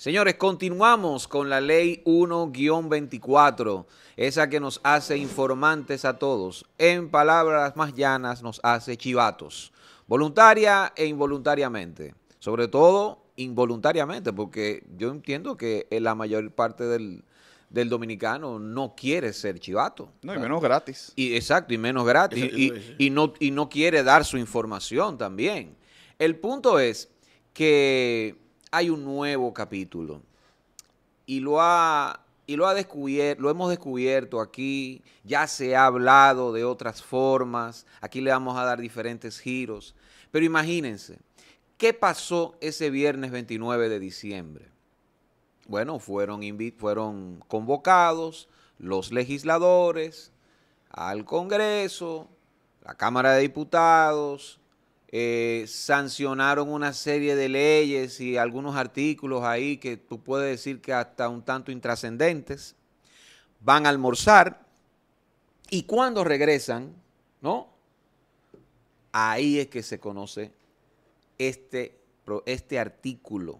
Señores, continuamos con la ley 1-24, esa que nos hace informantes a todos. En palabras más llanas, nos hace chivatos, voluntaria e involuntariamente. Sobre todo involuntariamente, porque yo entiendo que eh, la mayor parte del, dominicano no quiere ser chivato. No, y menos gratis. Y, exacto, y menos gratis. no, y no quiere dar su información también. El punto es que hay un nuevo capítulo. Y lo ha y lo, ha descubierto, lo hemos descubierto aquí, ya se ha hablado de otras formas, aquí le vamos a dar diferentes giros, pero imagínense, ¿qué pasó ese viernes 29 de diciembre? Bueno, fueron, fueron convocados los legisladores al Congreso, la Cámara de Diputados, eh, sancionaron una serie de leyes y algunos artículos ahí que tú puedes decir que hasta un tanto intrascendentes, van a almorzar y cuando regresan, ¿no? Ahí es que se conoce este, este artículo,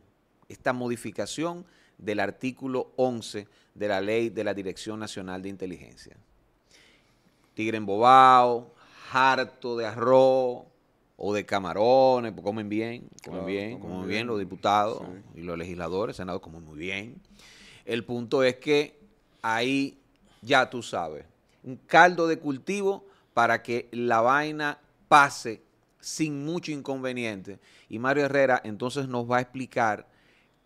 esta modificación del artículo 11 de la ley de la Dirección Nacional de Inteligencia. Tigre embobado, harto de arroz, o de camarones, pues, comen bien, comen bien, comen, bien, los diputados y los legisladores, senadores comen muy bien. El punto es que ahí ya tú sabes, un caldo de cultivo para que la vaina pase sin mucho inconveniente. Y Mario Herrera entonces nos va a explicar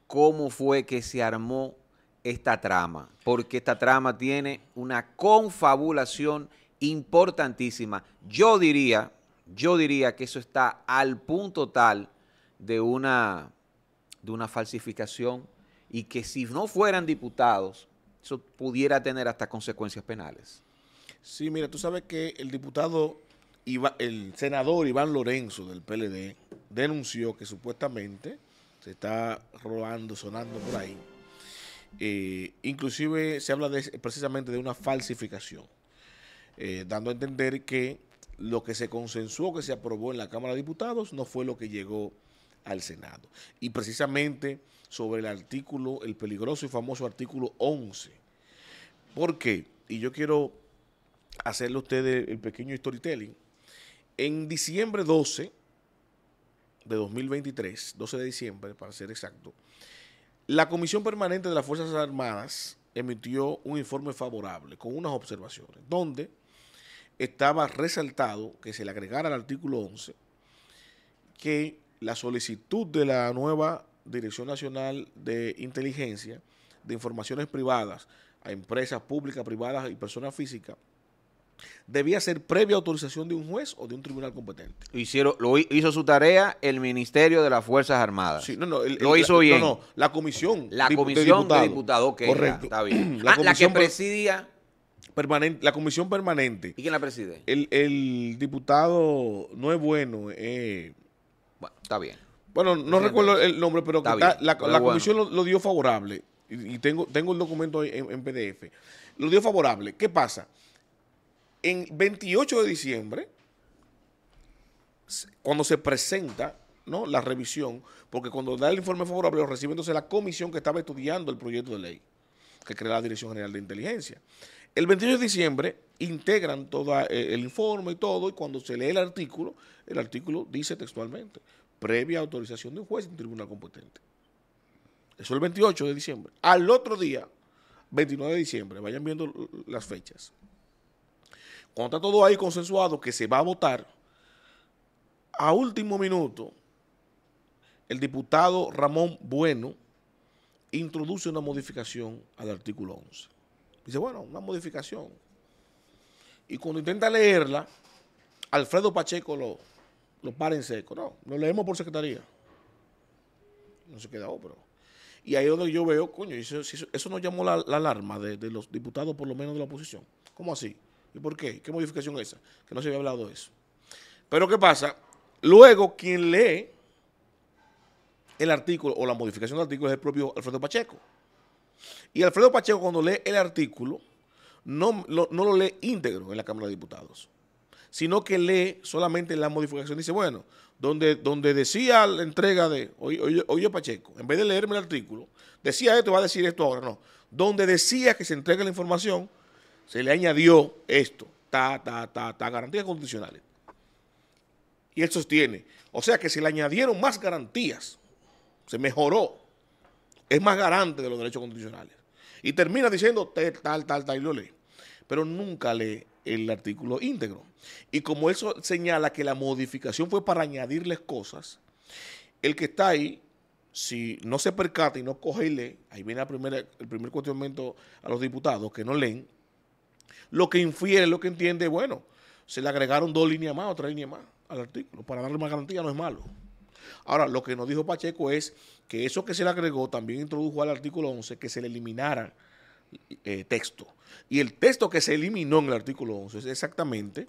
cómo fue que se armó esta trama, porque esta trama tiene una confabulación importantísima. Yo diría, yo diría que eso está al punto tal de una, de una falsificación y que si no fueran diputados, eso pudiera tener hasta consecuencias penales. Sí, mira, tú sabes que el diputado, Iba, el senador Iván Lorenzo del PLD denunció que supuestamente se está robando, sonando por ahí. Eh, inclusive se habla precisamente de una falsificación, eh, dando a entender que lo que se consensuó, que se aprobó en la Cámara de Diputados, no fue lo que llegó al Senado. Y precisamente sobre el artículo, el peligroso y famoso artículo 11. ¿Por qué? Y yo quiero hacerle a ustedes el pequeño storytelling. En diciembre 12 de 2023, 12 de diciembre para ser exacto, la Comisión Permanente de las Fuerzas Armadas emitió un informe favorable con unas observaciones, donde estaba resaltado que se le agregara al artículo 11 que la solicitud de la nueva Dirección Nacional de Inteligencia de Informaciones Privadas a empresas públicas, privadas y personas físicas debía ser previa autorización de un juez o de un tribunal competente. Hicieron, lo hizo su tarea el Ministerio de las Fuerzas Armadas. Sí, no, no, lo hizo bien. No, no, la comisión. La comisión de diputados, diputado, Correcto. está bien. la, ah, la, que presidía la comisión permanente. ¿Y quién la preside? El, diputado no es eh. bueno. está bien. Bueno, no recuerdo el nombre, pero la, comisión lo, dio favorable. Y, tengo, tengo el documento en, PDF. Lo dio favorable. ¿Qué pasa? En 28 de diciembre, cuando se presenta ¿no? la revisión, porque cuando da el informe favorable lo recibe entonces la comisión que estaba estudiando el proyecto de ley que crea la Dirección General de Inteligencia. El 28 de diciembre integran todo eh, el informe y todo, y cuando se lee el artículo, el artículo dice textualmente, previa autorización de un juez en tribunal competente. Eso el 28 de diciembre. Al otro día, 29 de diciembre, vayan viendo las fechas. Cuando está todo ahí consensuado que se va a votar, a último minuto, el diputado Ramón Bueno introduce una modificación al artículo 11. Dice, bueno, una modificación. Y cuando intenta leerla, Alfredo Pacheco lo, lo para en seco. No, lo leemos por secretaría. No se queda otro. Y ahí es donde yo veo, coño, eso, eso, nos llamó la, alarma de, de, los diputados, por lo menos de la oposición. ¿Cómo así? ¿Y por qué? ¿Qué modificación es esa? Que no se había hablado de eso. Pero ¿qué pasa? Luego, quien lee el artículo o la modificación del artículo es el propio Alfredo Pacheco. Y Alfredo Pacheco cuando lee el artículo no lo, no lo lee íntegro en la Cámara de Diputados, sino que lee solamente la modificación. Dice, bueno, donde, donde decía la entrega de, oye, Pacheco, en vez de leerme el artículo, decía esto, va a decir esto ahora, no. Donde decía que se entrega la información, se le añadió esto, ta, ta, ta, garantías constitucionales. Y él sostiene, o sea que se le añadieron más garantías se mejoró, es más garante de los derechos constitucionales. Y termina diciendo tal, tal, tal, y lo lee. Pero nunca lee el artículo íntegro. Y como eso señala que la modificación fue para añadirles cosas, el que está ahí, si no se percata y no coge y lee, ahí viene el primer cuestionamiento a los diputados que no leen, lo que infiere, lo que entiende, bueno, se le agregaron dos líneas más otra línea líneas más al artículo para darle más garantía, no es malo. Ahora, lo que nos dijo Pacheco es que eso que se le agregó también introdujo al artículo 11 que se le eliminara eh, texto. Y el texto que se eliminó en el artículo 11 es exactamente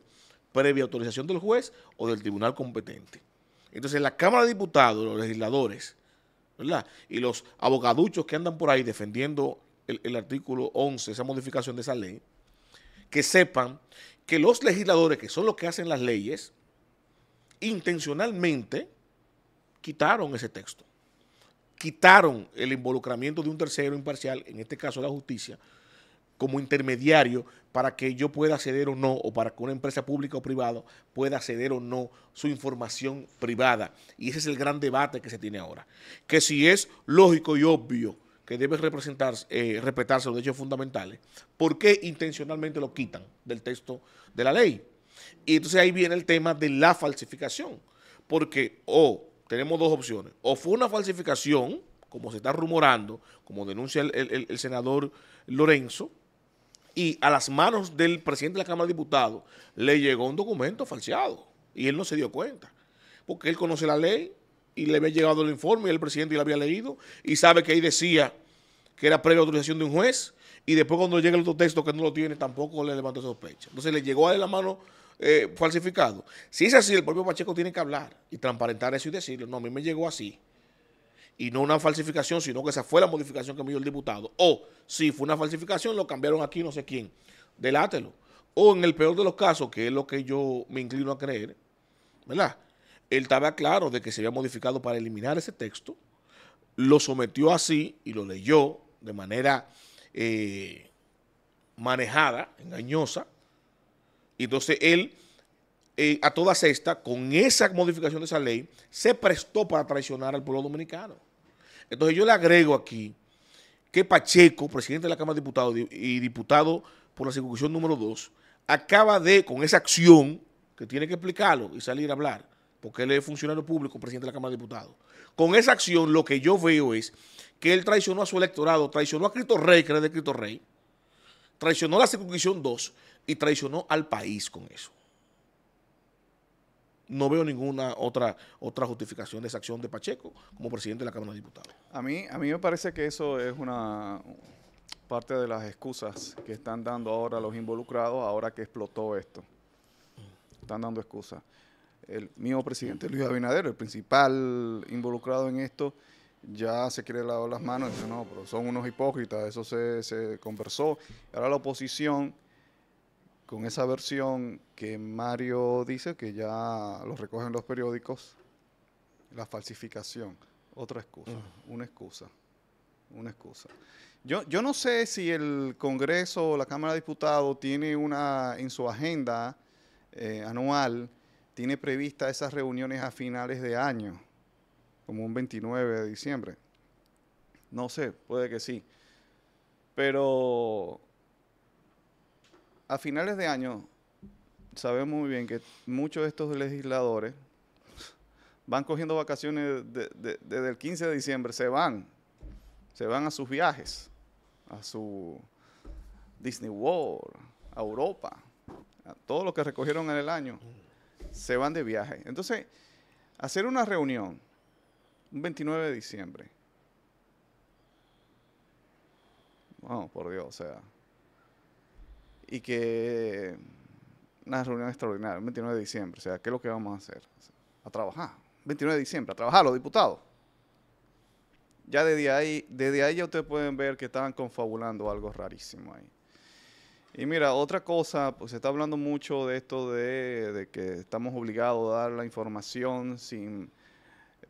previa autorización del juez o del tribunal competente. Entonces, la Cámara de Diputados, los legisladores, Y los abogaduchos que andan por ahí defendiendo el, el artículo 11, esa modificación de esa ley, que sepan que los legisladores, que son los que hacen las leyes, intencionalmente quitaron ese texto. Quitaron el involucramiento de un tercero imparcial, en este caso la justicia, como intermediario para que yo pueda acceder o no, o para que una empresa pública o privada pueda acceder o no su información privada. Y ese es el gran debate que se tiene ahora. Que si es lógico y obvio que debe eh, respetarse los derechos fundamentales, ¿por qué intencionalmente lo quitan del texto de la ley? Y entonces ahí viene el tema de la falsificación, porque o oh, tenemos dos opciones. O fue una falsificación, como se está rumorando, como denuncia el, senador Lorenzo, y a las manos del presidente de la Cámara de Diputados le llegó un documento falseado y él no se dio cuenta, porque él conoce la ley y le había llegado el informe y el presidente lo había leído y sabe que ahí decía que era previa autorización de un juez y después cuando llega el otro texto que no lo tiene tampoco le levantó sospecha. Entonces le llegó a la mano eh, falsificado. Si es así, el propio Pacheco tiene que hablar y transparentar eso y decirlo. No, a mí me llegó así. Y no una falsificación, sino que esa fue la modificación que me dio el diputado. O si fue una falsificación, lo cambiaron aquí no sé quién. Delátelo. O en el peor de los casos, que es lo que yo me inclino a creer, ¿verdad? Él estaba claro de que se había modificado para eliminar ese texto, lo sometió así y lo leyó de manera eh, manejada, engañosa, y entonces él, eh, a todas estas, con esa modificación de esa ley, se prestó para traicionar al pueblo dominicano. Entonces yo le agrego aquí que Pacheco, presidente de la Cámara de Diputados y diputado por la circunscripción número 2, acaba de, con esa acción, que tiene que explicarlo y salir a hablar, porque él es funcionario público, presidente de la Cámara de Diputados. Con esa acción lo que yo veo es que él traicionó a su electorado, traicionó a Cristo Rey, que era de Cristo Rey, traicionó la circuncisión 2 y traicionó al país con eso. No veo ninguna otra, otra justificación de esa acción de Pacheco como presidente de la Cámara de Diputados. A mí, a mí me parece que eso es una parte de las excusas que están dando ahora los involucrados ahora que explotó esto. Están dando excusas. El mismo presidente Luis Abinader, el principal involucrado en esto, ya se quiere lavar las manos, no, pero son unos hipócritas, eso se, se conversó. Ahora la oposición, con esa versión que Mario dice, que ya lo recogen los periódicos, la falsificación, otra excusa, una excusa, una excusa. Yo, yo no sé si el Congreso o la Cámara de Diputados tiene una, en su agenda eh, anual, tiene prevista esas reuniones a finales de año como un 29 de diciembre. No sé, puede que sí. Pero a finales de año sabemos muy bien que muchos de estos legisladores van cogiendo vacaciones desde el 15 de diciembre, se van, se van a sus viajes, a su Disney World, a Europa, a todo lo que recogieron en el año, se van de viaje. Entonces, hacer una reunión un 29 de diciembre. Vamos, por Dios, o sea. Y que. Una reunión extraordinaria, el 29 de diciembre. O sea, ¿qué es lo que vamos a hacer? A trabajar. 29 de diciembre, a trabajar los diputados. Ya desde ahí, desde ahí ya ustedes pueden ver que estaban confabulando algo rarísimo ahí. Y mira, otra cosa, pues se está hablando mucho de esto de que estamos obligados a dar la información sin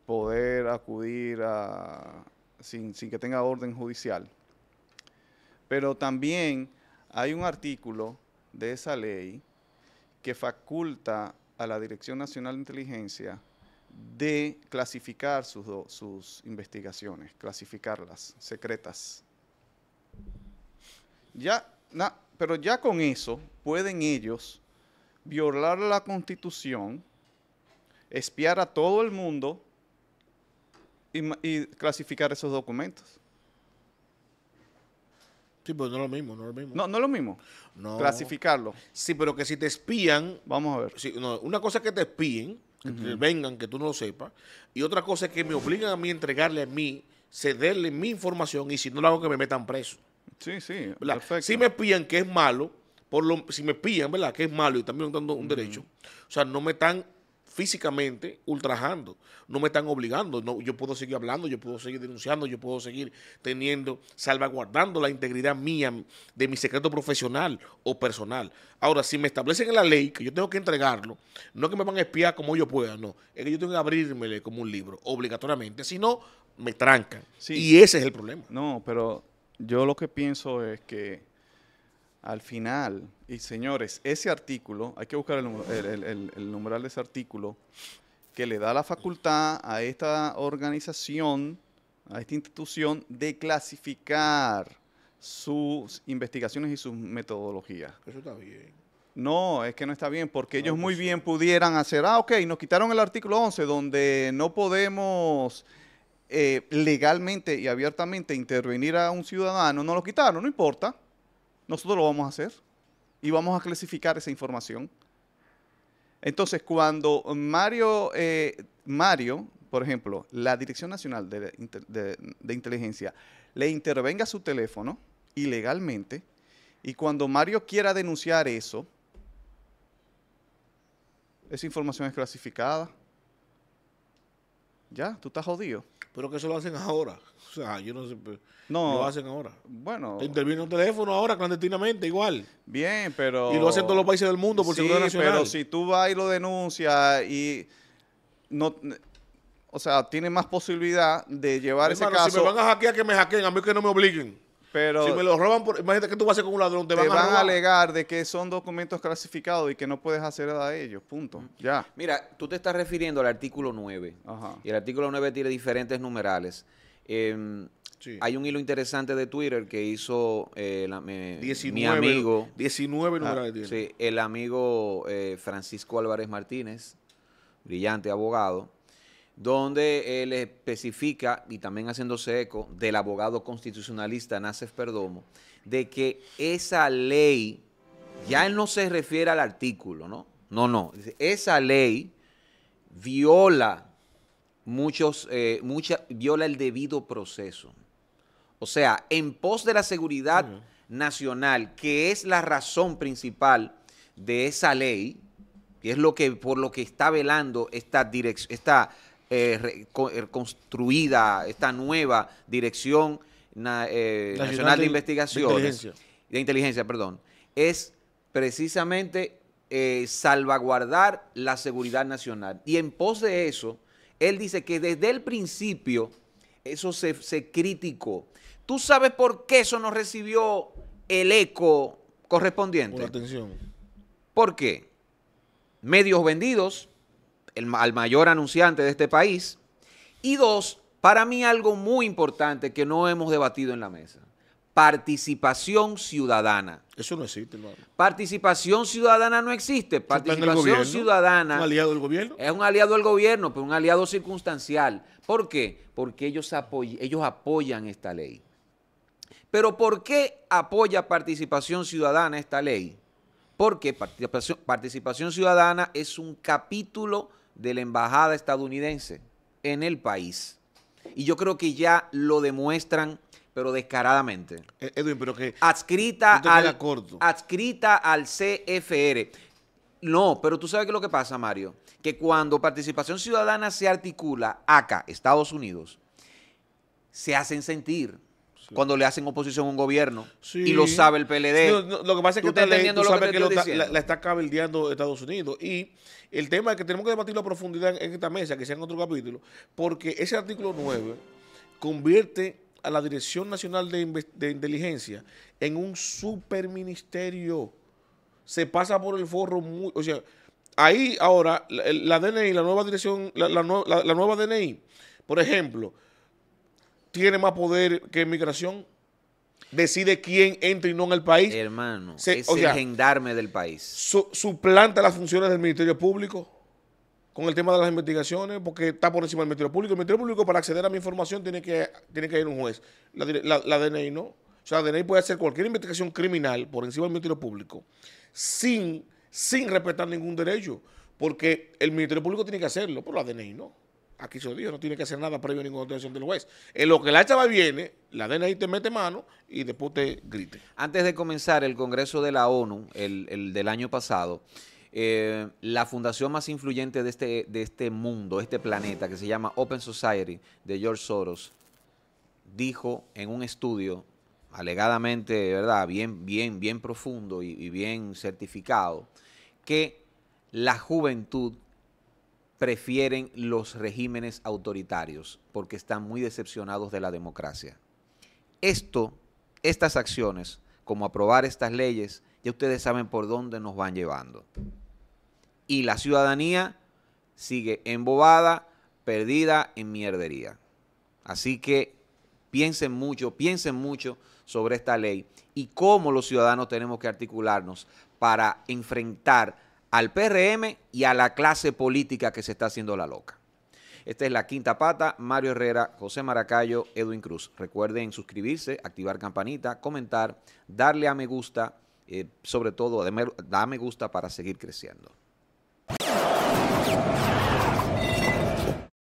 poder acudir sin, que tenga orden judicial. Pero también hay un artículo de esa ley que faculta a la Dirección Nacional de Inteligencia de clasificar sus, investigaciones, clasificarlas, secretas. Ya, pero ya con eso pueden ellos violar la constitución, espiar a todo el mundo y, clasificar esos documentos. Sí, pero pues no es lo mismo, no es lo mismo. No, no lo mismo. Clasificarlo. Sí, pero que si te espían. Vamos a ver. una cosa es que te espíen, que vengan, que tú no lo sepas. Y otra cosa es que me obligan a mí a entregarle a mí, cederle mi información y si no lo hago que me metan preso. Sí, sí. Perfecto. Si me espían, que es malo, por lo, si me espían ¿verdad? Que es malo y también dando un derecho. O sea, no me están físicamente ultrajando, no me están obligando, yo puedo seguir hablando, yo puedo seguir denunciando, yo puedo seguir teniendo, salvaguardando la integridad mía, de mi secreto profesional o personal. Ahora, si me establecen en la ley que yo tengo que entregarlo, no que me van a espiar como yo pueda, no, es que yo tengo que abrírmele como un libro, obligatoriamente, si no, me trancan. Y ese es el problema. No, pero yo lo que pienso es que al final, y señores, ese artículo, hay que buscar el, numeral de ese artículo, que le da la facultad a esta organización, a esta institución, de clasificar sus investigaciones y sus metodologías. Eso está bien. No, es que no está bien, porque ellos muy bien pudieran hacer, ah, ok, nos quitaron el artículo 11, donde no podemos eh, legalmente y abiertamente intervenir a un ciudadano, no lo quitaron, no importa nosotros lo vamos a hacer y vamos a clasificar esa información. Entonces, cuando Mario, eh, Mario por ejemplo, la Dirección Nacional de, de, Inteligencia le intervenga su teléfono ilegalmente y cuando Mario quiera denunciar eso, esa información es clasificada, ya, tú estás jodido. Pero que eso lo hacen ahora. O sea, yo no sé. Pues, no. Lo hacen ahora. Bueno. Te interviene un teléfono ahora clandestinamente, igual. Bien, pero. Y lo hacen todos los países del mundo por seguridad nacional. Pero si tú vas y lo denuncias y. No, o sea, tiene más posibilidad de llevar ese caso. Si me van a hackear, que me hackeen, a mí que no me obliguen. Pero si me lo roban, imagínate que tú vas a hacer con un ladrón, te, te van, a, alegar de que son documentos clasificados y que no puedes hacer nada a ellos, punto. Ya. Mira, tú te estás refiriendo al artículo 9. Y el artículo 9 tiene diferentes numerales. Em, hay un hilo interesante de Twitter que hizo eh, mi amigo. 19 ah, numerales Sí, el amigo eh, Francisco Álvarez Martínez, brillante abogado donde él especifica, y también haciéndose eco del abogado constitucionalista Nacef Perdomo, de que esa ley, ya él no se refiere al artículo, ¿no? No, no, esa ley viola muchos, eh, mucha, viola el debido proceso. O sea, en pos de la seguridad nacional, que es la razón principal de esa ley, que es lo que por lo que está velando esta, esta eh, eh, construida esta nueva dirección eh, nacional de, Investigaciones investigación de inteligencia. perdón, es precisamente salvaguardar la seguridad nacional. Y en pos de eso, él dice que desde el principio eso se, criticó. ¿Tú sabes por qué eso no recibió el eco correspondiente? atención. ¿Por qué? Medios vendidos, el, al mayor anunciante de este país. Y dos, para mí algo muy importante que no hemos debatido en la mesa. Participación ciudadana. Eso no existe, Participación ciudadana no existe. Participación ciudadana... ¿Es ¿Un aliado del gobierno? Es un aliado del gobierno, pero un aliado circunstancial. ¿Por qué? Porque ellos, apoyan esta ley. Pero ¿por qué apoya participación ciudadana esta ley? Porque participación ciudadana es un capítulo de la embajada estadounidense en el país. Y yo creo que ya lo demuestran, pero descaradamente. Eh, Edwin, pero que... Adscrita, al, adscrita al CFR. No, pero tú sabes que lo que pasa, Mario, que cuando Participación Ciudadana se articula acá, Estados Unidos, se hacen sentir cuando le hacen oposición a un gobierno. Y lo sabe el PLD. lo que pasa es que tú, que, la, está cabildeando Estados Unidos. Y el tema es que tenemos que debatirlo a profundidad en, esta mesa, que sea en otro capítulo, porque ese artículo 9 convierte a la Dirección Nacional de, Inteligencia en un superministerio. Se pasa por el forro muy... O sea, ahí ahora la, DNI, la nueva dirección, la nueva DNI, por ejemplo tiene más poder que migración. Decide quién entra y no en el país. Hermano, es el gendarme del país. suplanta las funciones del Ministerio Público con el tema de las investigaciones, porque está por encima del Ministerio Público. El Ministerio Público, para acceder a mi información, tiene que, tiene que ir un juez. La, DNI no. O sea, la DNI puede hacer cualquier investigación criminal por encima del Ministerio Público sin, sin respetar ningún derecho, porque el Ministerio Público tiene que hacerlo, pero la DNI no aquí se no tiene que hacer nada previo a ninguna detención del juez. En lo que la chava viene, la DNI te mete mano y después te grite. Antes de comenzar el Congreso de la ONU, el, del año pasado, eh, la fundación más influyente de este, de este mundo, este planeta, que se llama Open Society, de George Soros, dijo en un estudio, alegadamente, ¿verdad?, bien, bien, bien profundo y bien certificado, que la juventud prefieren los regímenes autoritarios porque están muy decepcionados de la democracia. Esto, estas acciones, como aprobar estas leyes, ya ustedes saben por dónde nos van llevando. Y la ciudadanía sigue embobada, perdida en mierdería. Así que piensen mucho, piensen mucho sobre esta ley y cómo los ciudadanos tenemos que articularnos para enfrentar al PRM y a la clase política que se está haciendo la loca. Esta es la quinta pata. Mario Herrera, José Maracayo, Edwin Cruz. Recuerden suscribirse, activar campanita, comentar, darle a me gusta, eh, sobre todo da me gusta para seguir creciendo.